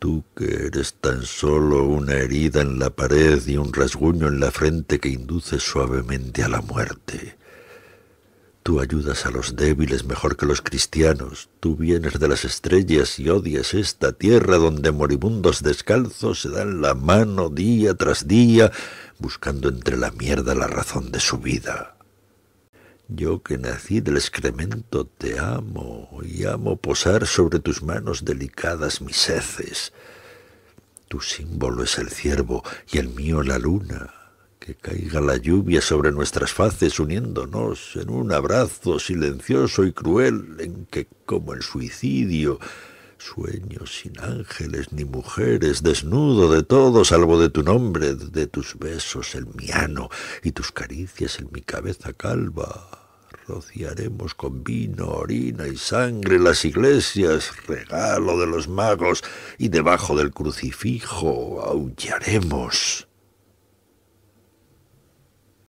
tú que eres tan solo una herida en la pared y un rasguño en la frente que induce suavemente a la muerte. Tú ayudas a los débiles mejor que los cristianos, tú vienes de las estrellas y odias esta tierra donde moribundos descalzos se dan la mano día tras día, buscando entre la mierda la razón de su vida. Yo que nací del excremento te amo y amo posar sobre tus manos delicadas mis heces. Tu símbolo es el ciervo y el mío la luna. Que caiga la lluvia sobre nuestras faces uniéndonos en un abrazo silencioso y cruel en que, como el suicidio, sueño sin ángeles ni mujeres, desnudo de todo salvo de tu nombre, de tus besos el miano, y tus caricias en mi cabeza calva rociaremos con vino, orina y sangre las iglesias, regalo de los magos, y debajo del crucifijo aullaremos.